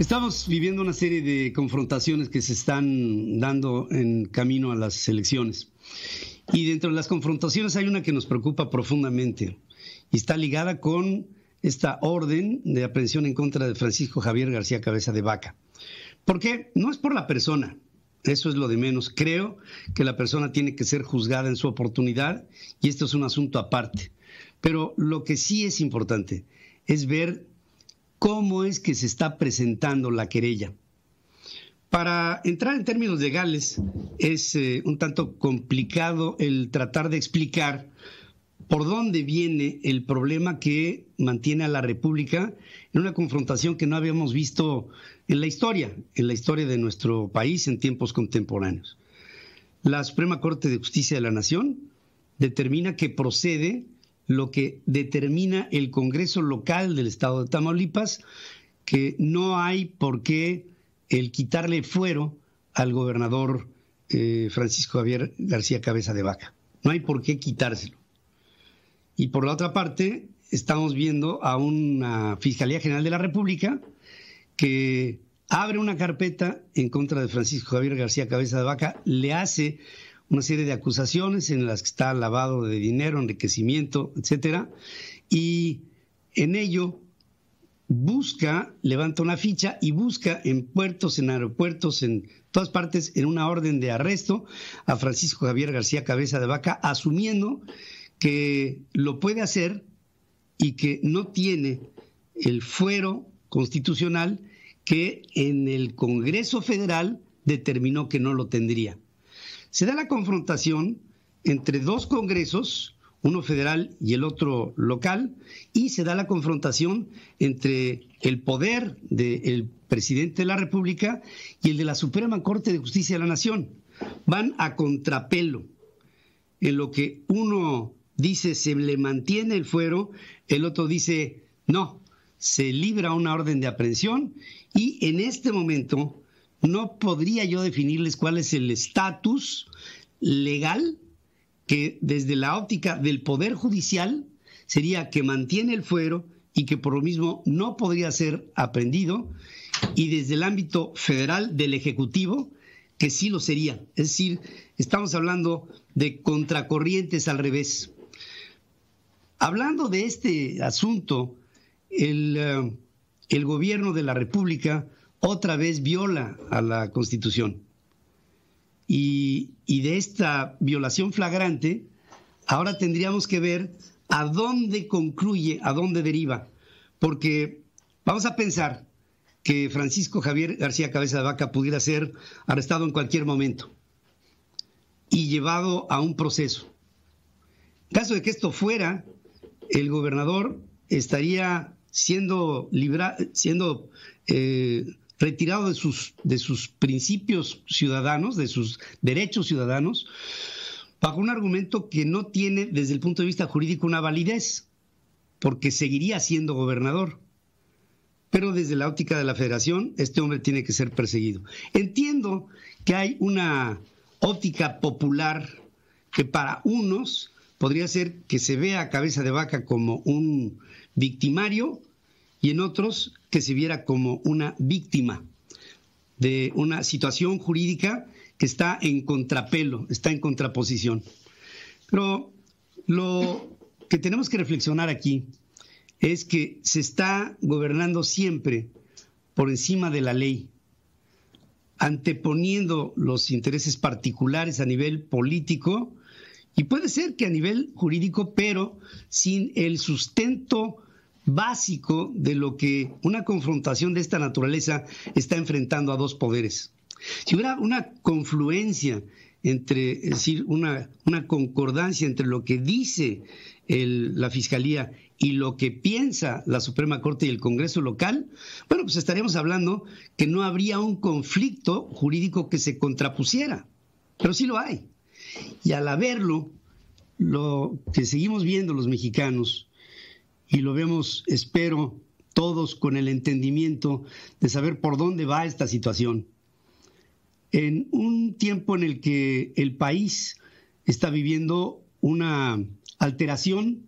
Estamos viviendo una serie de confrontaciones que se están dando en camino a las elecciones. Y dentro de las confrontaciones hay una que nos preocupa profundamente y está ligada con esta orden de aprehensión en contra de Francisco Javier García Cabeza de Vaca. Porque no es por la persona, eso es lo de menos. Creo que la persona tiene que ser juzgada en su oportunidad y esto es un asunto aparte. Pero lo que sí es importante es ver cómo es que se está presentando la querella. Para entrar en términos legales es eh, un tanto complicado el tratar de explicar por dónde viene el problema que mantiene a la República en una confrontación que no habíamos visto en la historia, en la historia de nuestro país en tiempos contemporáneos. La Suprema Corte de Justicia de la Nación determina que procede lo que determina el Congreso local del Estado de Tamaulipas, que no hay por qué el quitarle fuero al gobernador eh, Francisco Javier García Cabeza de Vaca. No hay por qué quitárselo. Y por la otra parte, estamos viendo a una Fiscalía General de la República que abre una carpeta en contra de Francisco Javier García Cabeza de Vaca, le hace una serie de acusaciones en las que está lavado de dinero, enriquecimiento, etcétera, y en ello busca, levanta una ficha y busca en puertos, en aeropuertos, en todas partes, en una orden de arresto a Francisco Javier García Cabeza de Vaca, asumiendo que lo puede hacer y que no tiene el fuero constitucional que en el Congreso Federal determinó que no lo tendría se da la confrontación entre dos congresos, uno federal y el otro local, y se da la confrontación entre el poder del presidente de la República y el de la Suprema Corte de Justicia de la Nación. Van a contrapelo, en lo que uno dice se le mantiene el fuero, el otro dice no, se libra una orden de aprehensión y en este momento no podría yo definirles cuál es el estatus legal que desde la óptica del Poder Judicial sería que mantiene el fuero y que por lo mismo no podría ser aprendido, y desde el ámbito federal del Ejecutivo, que sí lo sería. Es decir, estamos hablando de contracorrientes al revés. Hablando de este asunto, el, eh, el gobierno de la República otra vez viola a la Constitución. Y, de esta violación flagrante, ahora tendríamos que ver a dónde concluye, a dónde deriva. Porque vamos a pensar que Francisco Javier García Cabeza de Vaca pudiera ser arrestado en cualquier momento y llevado a un proceso. En caso de que esto fuera, el gobernador estaría siendo, siendo eh, retirado de sus, de sus principios ciudadanos, de sus derechos ciudadanos, bajo un argumento que no tiene desde el punto de vista jurídico una validez, porque seguiría siendo gobernador. Pero desde la óptica de la federación, este hombre tiene que ser perseguido. Entiendo que hay una óptica popular que para unos podría ser que se vea a cabeza de vaca como un victimario y en otros que se viera como una víctima de una situación jurídica que está en contrapelo, está en contraposición. Pero lo que tenemos que reflexionar aquí es que se está gobernando siempre por encima de la ley, anteponiendo los intereses particulares a nivel político y puede ser que a nivel jurídico, pero sin el sustento básico de lo que una confrontación de esta naturaleza está enfrentando a dos poderes. Si hubiera una confluencia entre, decir, una, concordancia entre lo que dice la Fiscalía y lo que piensa la Suprema Corte y el Congreso local, bueno, pues estaríamos hablando que no habría un conflicto jurídico que se contrapusiera, pero sí lo hay. Y al haberlo, lo que seguimos viendo los mexicanos y lo vemos, espero, todos con el entendimiento de saber por dónde va esta situación. En un tiempo en el que el país está viviendo una alteración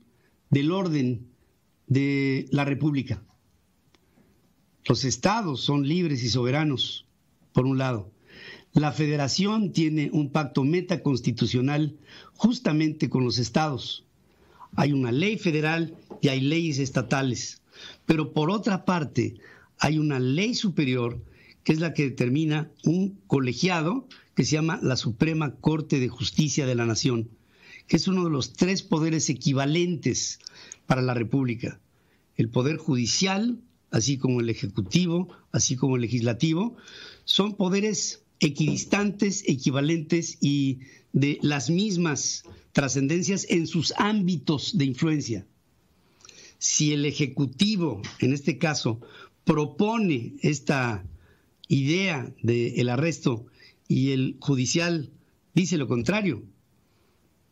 del orden de la República. Los estados son libres y soberanos, por un lado. La federación tiene un pacto metaconstitucional justamente con los estados. Hay una ley federal y hay leyes estatales. Pero por otra parte, hay una ley superior que es la que determina un colegiado que se llama la Suprema Corte de Justicia de la Nación, que es uno de los tres poderes equivalentes para la República. El Poder Judicial, así como el Ejecutivo, así como el Legislativo, son poderes equidistantes, equivalentes y de las mismas trascendencias en sus ámbitos de influencia si el Ejecutivo, en este caso, propone esta idea del arresto y el judicial dice lo contrario,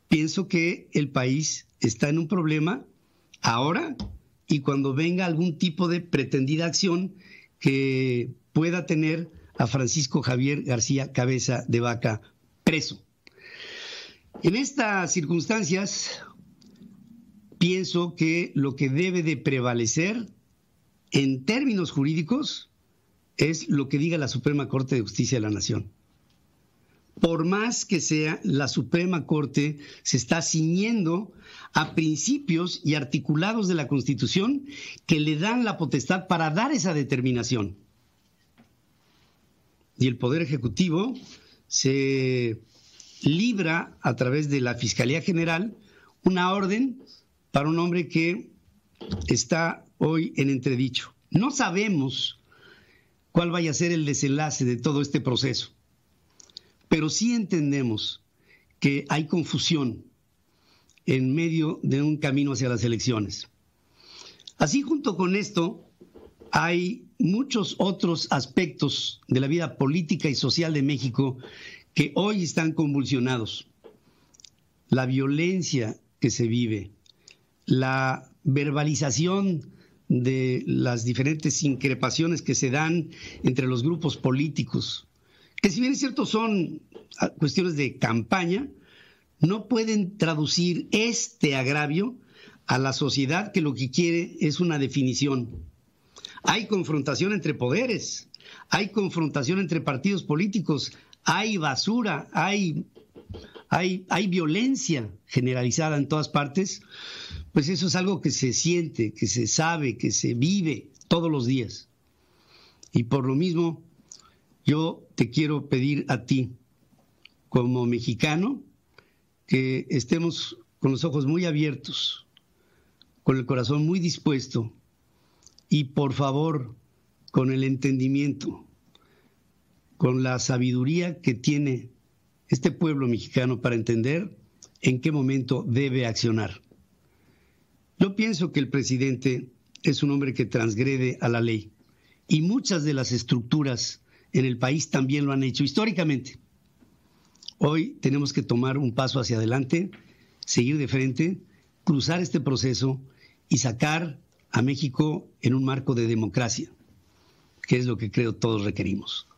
pienso que el país está en un problema ahora y cuando venga algún tipo de pretendida acción que pueda tener a Francisco Javier García Cabeza de Vaca preso. En estas circunstancias, pienso que lo que debe de prevalecer en términos jurídicos es lo que diga la Suprema Corte de Justicia de la Nación. Por más que sea, la Suprema Corte se está ciñendo a principios y articulados de la Constitución que le dan la potestad para dar esa determinación. Y el Poder Ejecutivo se libra a través de la Fiscalía General una orden para un hombre que está hoy en entredicho. No sabemos cuál vaya a ser el desenlace de todo este proceso, pero sí entendemos que hay confusión en medio de un camino hacia las elecciones. Así junto con esto, hay muchos otros aspectos de la vida política y social de México que hoy están convulsionados. La violencia que se vive, la verbalización de las diferentes increpaciones que se dan entre los grupos políticos, que si bien es cierto son ah, cuestiones de campaña, no pueden traducir este agravio a la sociedad que lo que quiere es una definición. Hay confrontación entre poderes, hay confrontación entre partidos políticos, hay basura, hay, hay, hay violencia generalizada en todas partes, pues eso es algo que se siente, que se sabe, que se vive todos los días. Y por lo mismo, yo te quiero pedir a ti, como mexicano, que estemos con los ojos muy abiertos, con el corazón muy dispuesto y por favor con el entendimiento, con la sabiduría que tiene este pueblo mexicano para entender en qué momento debe accionar. Yo pienso que el presidente es un hombre que transgrede a la ley y muchas de las estructuras en el país también lo han hecho históricamente. Hoy tenemos que tomar un paso hacia adelante, seguir de frente, cruzar este proceso y sacar a México en un marco de democracia, que es lo que creo todos requerimos.